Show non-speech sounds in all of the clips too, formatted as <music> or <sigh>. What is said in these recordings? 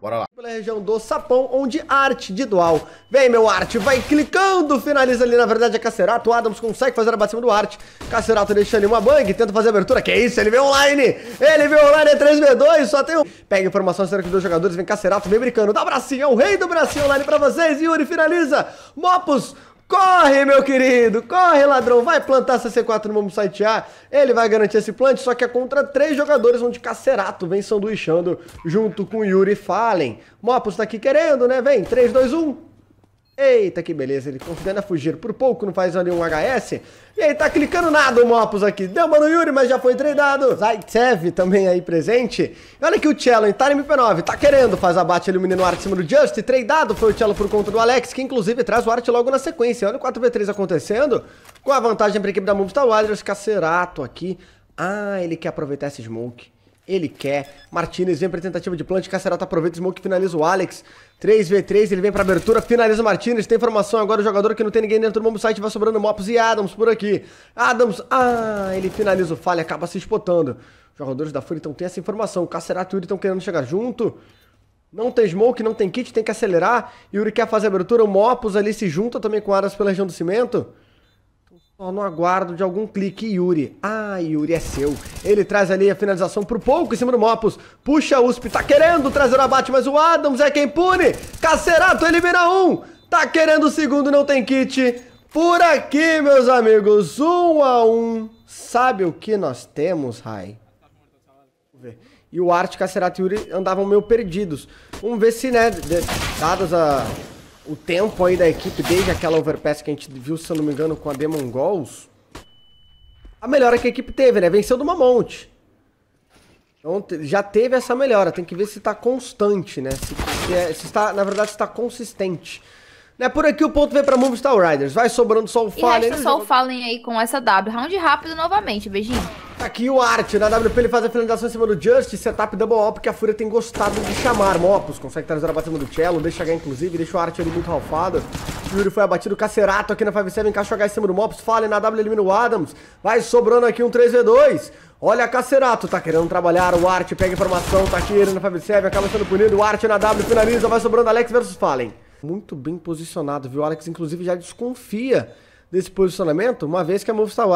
Bora lá. Pela região do Sapão, onde arte de dual. Vem, meu arte, vai clicando, finaliza ali, na verdade, é Cacerato. Adams consegue fazer a batida do arte. Cacerato deixa ali uma bang, tenta fazer a abertura. Que isso, ele vem online! Ele vem online, é 3v2, só tem um... Pega informação acerca dos dois jogadores, vem Cacerato, vem brincando. Dá bracinho, é o rei do bracinho online pra vocês. Yuri finaliza. Mopus Corre, meu querido! Corre, ladrão! Vai plantar CC4 no Momo Site A. Ele vai garantir esse plant, só que é contra três jogadores, onde Cacerato vem sanduichando junto com Yuri Fallen. Mopus tá aqui querendo, né? Vem, 3, 2, 1... Eita, que beleza, ele convidando a fugir. Por pouco não faz ali um HS. E aí, tá clicando nada o Mopus aqui. Deu mano Yuri, mas já foi treinado. Zaitsev também aí presente. E olha que o Cello em Time MP9 tá querendo. Faz abate ali o menino Art em cima do Just. Treinado foi o Cello por conta do Alex, que inclusive traz o Art logo na sequência. Olha o 4v3 acontecendo. Com a vantagem pra equipe da Movistar Wilders. Cacerato aqui. Ah, ele quer aproveitar esse smoke ele quer. Martinez vem pra tentativa de plant, Cacerota aproveita, tá Smoke finaliza o Alex. 3v3, ele vem pra abertura, finaliza o Martinez. Tem informação agora, o jogador que não tem ninguém dentro do bombo site vai sobrando Mops e Adams por aqui. Adams, ah, ele finaliza o falha, acaba se espotando. Os jogadores da Fúria então tem essa informação. O Cacerato e Yuri estão querendo chegar junto. Não tem smoke, não tem kit, tem que acelerar. Yuri quer fazer a abertura, o Mopos ali se junta também com Aras pela região do cimento. Só no aguardo de algum clique, Yuri. Ah, Yuri é seu. Ele traz ali a finalização por pouco em cima do Mopus. Puxa, USP, tá querendo trazer o abate, mas o Adams é quem pune. Cacerato elimina um. Tá querendo o segundo, não tem kit. Por aqui, meus amigos, um a um. Sabe o que nós temos, Rai? E o Arte, Cacerato e Yuri andavam meio perdidos. Vamos ver se, né, dadas a o tempo aí da equipe desde aquela overpass que a gente viu, se eu não me engano, com a Demon Goals, a melhora que a equipe teve, né? Venceu de uma monte Então já teve essa melhora, tem que ver se está constante, né? Se, se, é, se está, na verdade, está consistente. Né? Por aqui o ponto vem pra movistar Riders. Vai sobrando só o Fallen. E resta só o Fallen aí com essa W. Round rápido novamente, beijinho. Tá aqui o Art, na WP ele faz a finalização em cima do Justice, setup double op que a Fúria tem gostado de chamar. Mopus consegue trazer a bota em cima do Cello, deixa H inclusive, deixa o Art ali muito ralfado. Fury foi abatido, Cacerato aqui na 5-7, encaixa o H em cima do Mopus, Fallen na W, elimina o Adams. Vai sobrando aqui um 3v2. Olha, Cacerato tá querendo trabalhar, o Art pega informação, tá ele na 5-7, acaba sendo punido, o Art na W finaliza, vai sobrando Alex versus Fallen. Muito bem posicionado, viu? O Alex inclusive já desconfia desse posicionamento, uma vez que a Movistar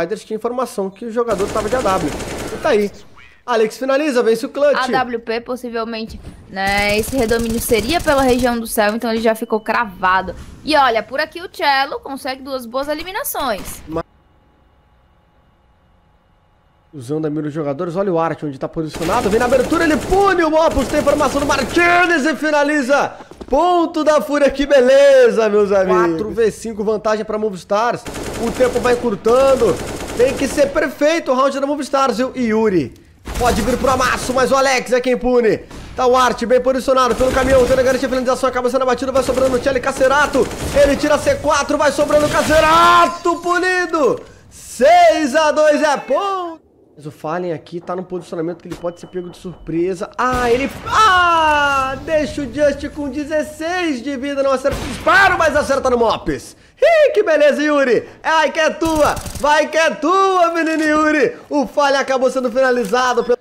Riders tinha informação que o jogador estava de AW. E tá aí. Alex finaliza, vence o clutch. AWP, possivelmente, né? Esse redomínio seria pela região do céu, então ele já ficou cravado. E olha, por aqui o Cello consegue duas boas eliminações. Mas... Usando a mira dos jogadores, olha o Art onde está posicionado, vem na abertura, ele pune o Opus, tem informação do Martinez e finaliza Ponto da Fúria, que beleza, meus amigos. 4v5, vantagem para Movistars. O tempo vai curtando. Tem que ser perfeito o round da Movistars, viu? E Yuri pode vir pro amasso, mas o Alex é quem pune. Tá o Art bem posicionado pelo caminhão, tendo a garantia de finalização, acaba sendo abatido, vai sobrando o Tchelle Cacerato. Ele tira C4, vai sobrando o Cacerato, punido. 6x2 é ponto. Mas o Fallen aqui tá num posicionamento que ele pode ser pego de surpresa. Ah, ele... Ah! Deixa o Just com 16 de vida. Não acerta o disparo, mas acerta no Mops. Ih, que beleza, Yuri. Ai, que é tua. Vai que é tua, menino Yuri. O Fallen acabou sendo finalizado. Pelo...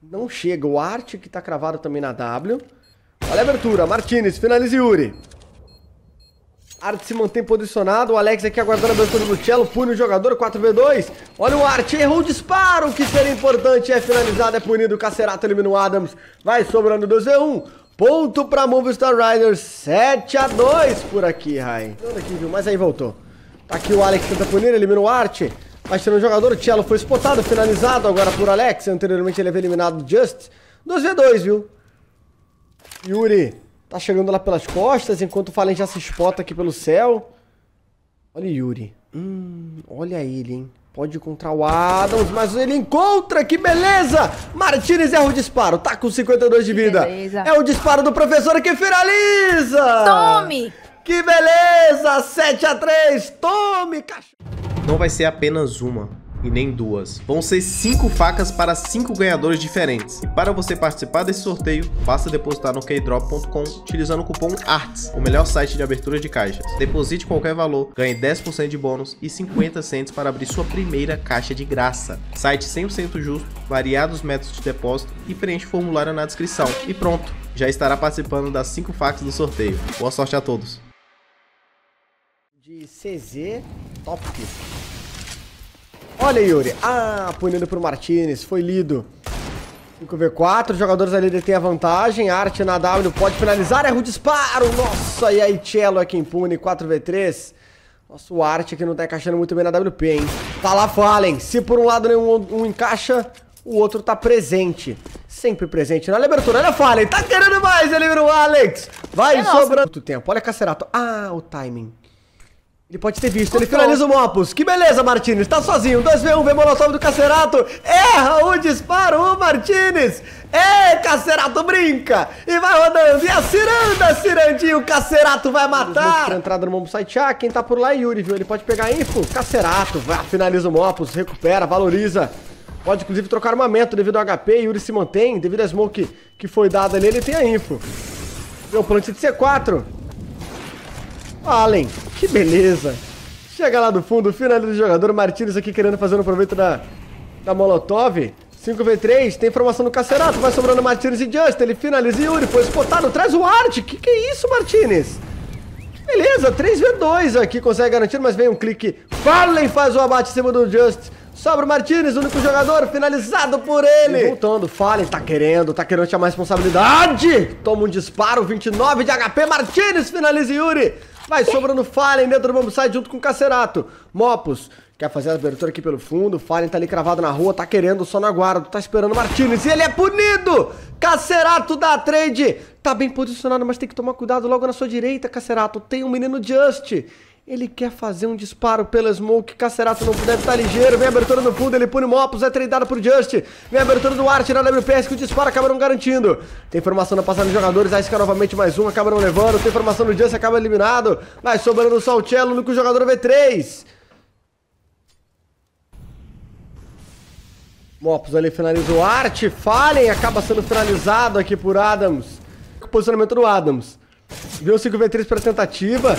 Não chega. O Art, que tá cravado também na W. Olha a abertura. Martinez, finaliza Yuri. Art se mantém posicionado, o Alex aqui aguardando a abertura do Cello, pune o jogador, 4v2. Olha o Art, errou o disparo, que seria importante, é finalizado, é punido, o Cacerato elimina o Adams, vai sobrando 2v1. Ponto pra Movistar Riders, 7x2 por aqui, Rai. Aqui, viu? Mas aí voltou. Tá aqui o Alex tenta punir, elimina o Art. Vai tirando o jogador, o Cello foi spotado, finalizado agora por Alex. Anteriormente ele havia eliminado o Just. 2v2, viu? Yuri Tá chegando lá pelas costas, enquanto o Fallen já se espota aqui pelo céu. Olha o Yuri. Hum, olha ele, hein? Pode encontrar o Adams, mas ele encontra, que beleza! Martinez erra o disparo, tá com 52 de vida. É o disparo do professor que finaliza! Tome! Que beleza! 7 a 3 tome, cachorro! Não vai ser apenas uma, e nem duas. Vão ser cinco facas para cinco ganhadores diferentes. E para você participar desse sorteio, basta depositar no keydrop.com utilizando o cupom ARTS, o melhor site de abertura de caixas. Deposite qualquer valor, ganhe 10% de bônus e 50 centos para abrir sua primeira caixa de graça. Site 100% justo, variados métodos de depósito e preenche o formulário na descrição. E pronto, já estará participando das cinco facas do sorteio. Boa sorte a todos! De CZ Top Olha, Yuri. Ah, punido pro Martinez. Foi lido. 5v4, jogadores ali detêm a vantagem. Arte na W pode finalizar. Erra o disparo. Nossa, e aí Cello é quem pune. 4v3. Nossa, o Arte aqui não tá encaixando muito bem na WP, hein? Tá lá Fallen. Se por um lado nenhum um encaixa, o outro tá presente. Sempre presente na abertura. Olha a Fallen. Tá querendo mais. Ele vira o Alex. Vai é sobrando. Muito tempo. Olha a Cacerato. Ah, o timing. Ele pode ter visto, ele finaliza o Mopus. Que beleza, Martinez. Tá sozinho. 2v1, vem Molotov do Cacerato. Erra o disparo, o Martinez. É, Cacerato brinca. E vai rodando. E a Ciranda, Cirandinho. Cacerato vai matar. Entrada no Mopus ah, Quem tá por lá é Yuri, viu? Ele pode pegar info. Cacerato, vai, finaliza o Mopus. Recupera, valoriza. Pode, inclusive, trocar armamento devido ao HP. Yuri se mantém. Devido à smoke que foi dada nele, ele tem a info. Meu plant de C4. Allen, que beleza. Chega lá do fundo, finaliza o jogador. Martínez aqui querendo fazer um proveito da, da Molotov. 5v3, tem formação no Cacerato, vai sobrando Martinez e Justin, ele finaliza e Yuri, foi espotado, traz o Art, que que é isso, Martinez? Beleza, 3v2 aqui, consegue garantir, mas vem um clique, Farley faz o abate em cima do Just, sobra o Martinez, único jogador, finalizado por ele. E voltando, Fallen tá querendo, tá querendo chamar responsabilidade, toma um disparo, 29 de HP, Martinez finaliza Yuri. Vai sobrando Fallen dentro do junto com o Cacerato. Mopus quer fazer a abertura aqui pelo fundo. Fallen tá ali cravado na rua, tá querendo só na guarda. Tá esperando o Martinez e ele é punido. Cacerato da trade. Tá bem posicionado, mas tem que tomar cuidado logo na sua direita, Cacerato. Tem um menino Just. Ele quer fazer um disparo pela smoke. Cacerato não deve estar tá ligeiro. Vem a abertura no fundo. Ele pune o Mopus. É treinado por Just. Vem a abertura do Art na WPS. Que o disparo acaba não garantindo. Tem formação na passagem de jogadores. A Isca novamente mais um. Acaba não levando. Tem formação do Just. Acaba eliminado. Vai sobrando o Salcello. Único jogador V3. Mopus ali finaliza o Art. Fallen. Acaba sendo finalizado aqui por Adams. O posicionamento do Adams. Viu 5v3 para tentativa.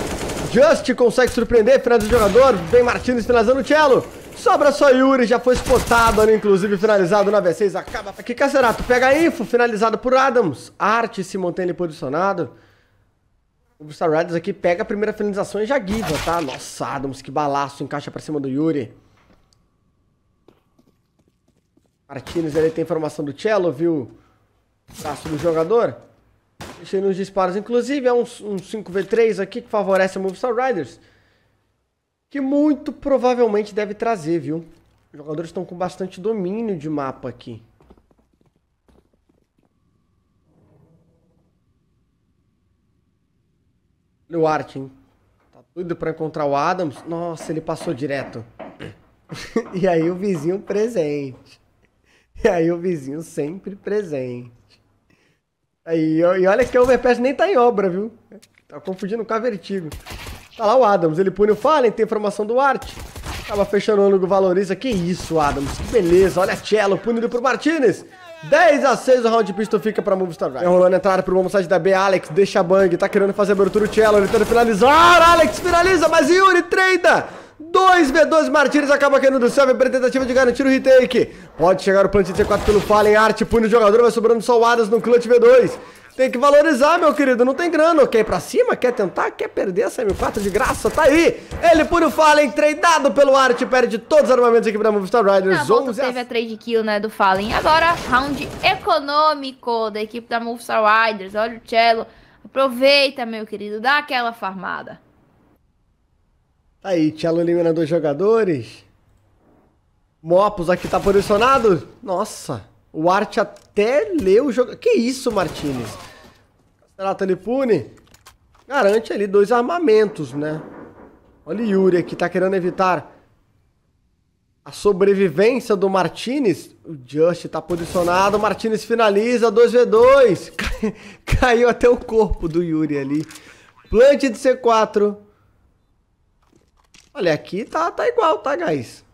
Just consegue surpreender, finaliza o jogador. Vem Martins finalizando o cello. Sobra só Yuri, já foi spotado ali, inclusive finalizado na V6. Acaba aqui, Cacerato. Pega a info, finalizado por Adams. Arte se mantém ali posicionado. O Star Riders aqui pega a primeira finalização e já guiva, tá? Nossa, Adams, que balaço. Encaixa pra cima do Yuri. Martins ali tem informação do cello, viu? Braço do jogador cheio nos disparos. Inclusive, é um, um 5v3 aqui que favorece a Movistar Riders. Que muito provavelmente deve trazer, viu? Os jogadores estão com bastante domínio de mapa aqui. Olha o hein? Tá doido pra encontrar o Adams. Nossa, ele passou direto. <laughs> e aí o vizinho presente. E aí o vizinho sempre presente. Aí, e olha que o Overpass nem tá em obra, viu? Tá confundindo com a Vertigo. Tá lá o Adams, ele pune o Fallen, tem informação do Art. Acaba fechando o ângulo, valoriza. Que isso, Adams, que beleza. Olha a Cello, punido pro Martinez. 10 a 6 o round de pistol fica pra Movistar Drive. Tá rolando entrada pro bom side da B, Alex deixa a bang, tá querendo fazer abertura o Cello, ele tenta finalizar, Alex finaliza, mas Yuri treina! 2 V2 Martins acaba caindo do céu, para tentativa de garantir o retake. Pode chegar o plant C4 pelo Fallen Art, pune o jogador, vai sobrando só o no clutch V2. Tem que valorizar, meu querido, não tem grana. Quer ir pra cima? Quer tentar? Quer perder essa M4 de graça? Tá aí! Ele pune o Fallen, treinado pelo Art, perde todos os armamentos aqui da Movistar Riders. Na volta teve a trade kill, né, do Fallen. Agora, round econômico da equipe da Movistar Riders. Olha o Cello. Aproveita, meu querido, dá aquela farmada. Tá aí, Tchelo eliminando dois jogadores. Mopus aqui tá posicionado. Nossa, o Arte até leu o jogo. Que isso, Martinez? Castrato Lipune garante ali dois armamentos, né? Olha o Yuri aqui, tá querendo evitar a sobrevivência do Martinez. O Just tá posicionado, o Martinez finaliza, 2v2. <laughs> Caiu até o corpo do Yuri ali. Plant de C4. Olha, aqui tá, tá igual, tá, guys?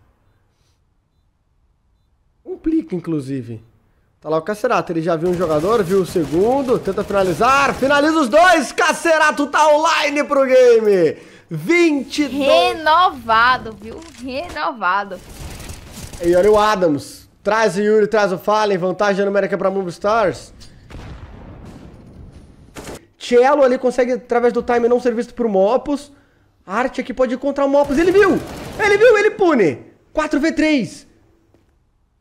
Complica, inclusive. Tá lá o Cacerato, ele já viu um jogador, viu o segundo, tenta finalizar, finaliza os dois, Cacerato tá online pro game! 22... Renovado, viu? Renovado. E olha o Adams, traz o Yuri, traz o Fallen, vantagem numérica pra Mumble Stars. Cello ali consegue, através do time não ser visto pro Mopus, a arte aqui pode encontrar o Mopus. Ele viu! Ele viu, ele pune! 4v3.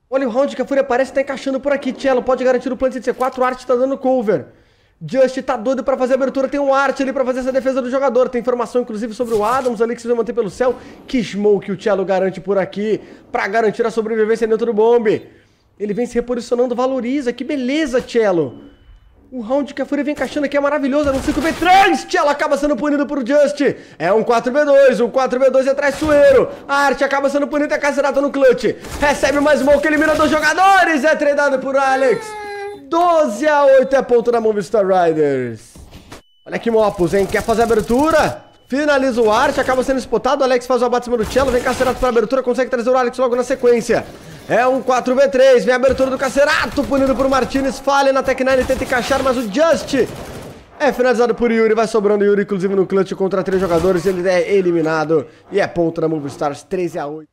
Olha o round que a Fúria parece estar tá encaixando por aqui. Cello pode garantir o plant de C4. Arte tá dando cover. Just tá doido pra fazer a abertura. Tem um Arte ali pra fazer essa defesa do jogador. Tem informação, inclusive, sobre o Adams ali que se vai manter pelo céu. Que smoke o Cello garante por aqui pra garantir a sobrevivência dentro do bombe. Ele vem se reposicionando, valoriza. Que beleza, Cello! O round que a Fúria vem encaixando aqui é maravilhoso. é um 5v3. Ela acaba sendo punido por Just. É um 4v2. Um 4v2 é traiçoeiro. A arte acaba sendo punida e é a Cacerata no clutch. Recebe mais um que elimina dois jogadores. É treinado por Alex. 12 a 8 é ponto na mão Riders. Olha que mopos, hein? Quer fazer abertura? Finaliza o arte, acaba sendo espotado. Alex faz o abate em cima do Cello. Vem Cacerata para abertura. Consegue trazer o Alex logo na sequência. É um 4v3, vem a abertura do Cacerato, punido por Martinez, falha na Tech9, tenta encaixar, mas o Just é finalizado por Yuri, vai sobrando Yuri, inclusive no clutch contra três jogadores, ele é eliminado e é ponto na Movistar 13x8.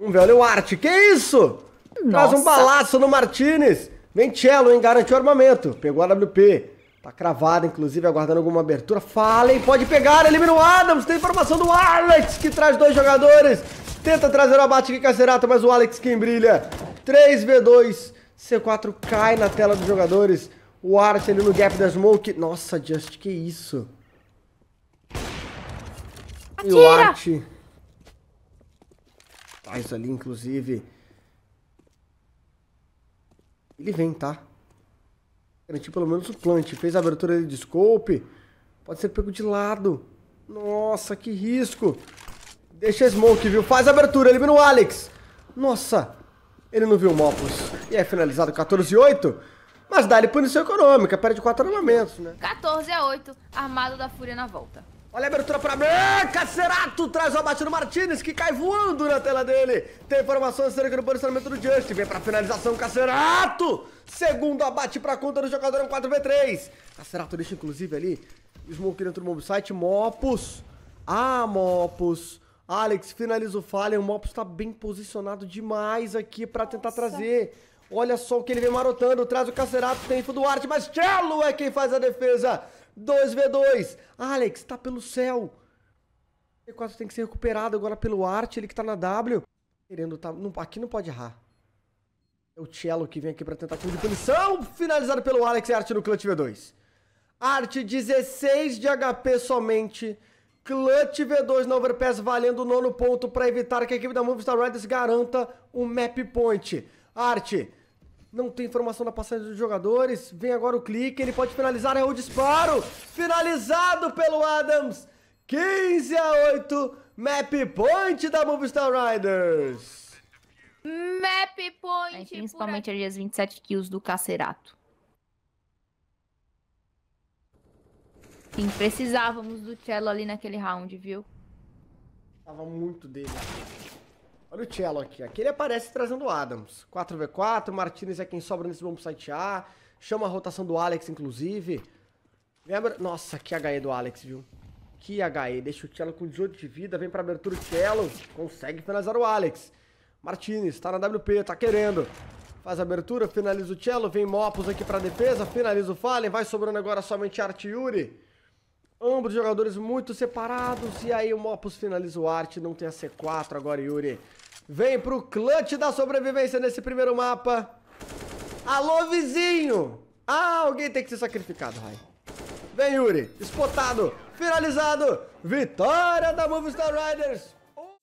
Um velho arte, que isso? Nossa. Traz um balaço no Martinez, vem Cello, hein, garantiu o armamento, pegou a WP, tá cravado, inclusive, aguardando alguma abertura, Fallen pode pegar, elimina o Adams, tem informação do Arlet, que traz dois jogadores, Tenta trazer o abate aqui, Cacerato, mas o Alex quem brilha. 3v2. C4 cai na tela dos jogadores. O Arce ali no gap da Smoke. Nossa, Just, que isso. E o Art Faz ali, inclusive. Ele vem, tá? Garantiu pelo menos o plant. Fez a abertura de scope. Pode ser pego de lado. Nossa, que risco. Deixa a smoke, viu? Faz a abertura, elimina o Alex. Nossa, ele não viu o Mopus. E é finalizado 14 e 8. Mas dá-lhe punição econômica, perde 4 armamentos, né? 14 a 8, armado da fúria na volta. Olha a abertura pra Branca, Cerato traz o abate no Martinez, que cai voando na tela dele. Tem informação acerca do posicionamento do Justin, vem pra finalização, Cacerato! Segundo abate pra conta do jogador, é um 4v3. Cacerato deixa, inclusive, ali, Smoke dentro do mobsite, site, Mopus. Ah, Mopus. Alex, finaliza o Fallen. O Mops tá bem posicionado demais aqui pra tentar Nossa. trazer. Olha só o que ele vem marotando. Traz o Cacerato, tem fogo do Arte, mas Cello é quem faz a defesa. 2v2. Alex, tá pelo céu. C4 tem que ser recuperado agora pelo Arte, ele que tá na W. Querendo, tá. aqui não pode errar. É o Cello que vem aqui pra tentar de punição. Finalizado pelo Alex e Arte no clutch V2. Arte 16 de HP somente. Clutch V2 na Overpass valendo o nono ponto para evitar que a equipe da Movistar Riders garanta um map point. Arte, não tem informação da passagem dos jogadores. Vem agora o clique, ele pode finalizar, é o disparo. Finalizado pelo Adams. 15 a 8, map point da Movistar Riders. Map point. principalmente ali as 27 kills do Cacerato. Sim, precisávamos do cello ali naquele round, viu? Tava muito dele. Olha o cello aqui. Aqui ele aparece trazendo o Adams. 4v4, Martinez é quem sobra nesse bom site A. Chama a rotação do Alex, inclusive. Lembra? Nossa, que HE do Alex, viu? Que HE. Deixa o cello com 18 de vida. Vem pra abertura o cello. Consegue finalizar o Alex. Martinez, tá na WP, tá querendo. Faz a abertura, finaliza o cello. Vem Mopus aqui pra defesa. Finaliza o Fallen. Vai sobrando agora somente Art Yuri. Ambos jogadores muito separados. E aí o Mopus finaliza o arte. Não tem a C4 agora, Yuri. Vem pro clutch da sobrevivência nesse primeiro mapa. Alô, vizinho! Ah, alguém tem que ser sacrificado, Rai. Vem, Yuri. Espotado. Finalizado. Vitória da Movistar Riders.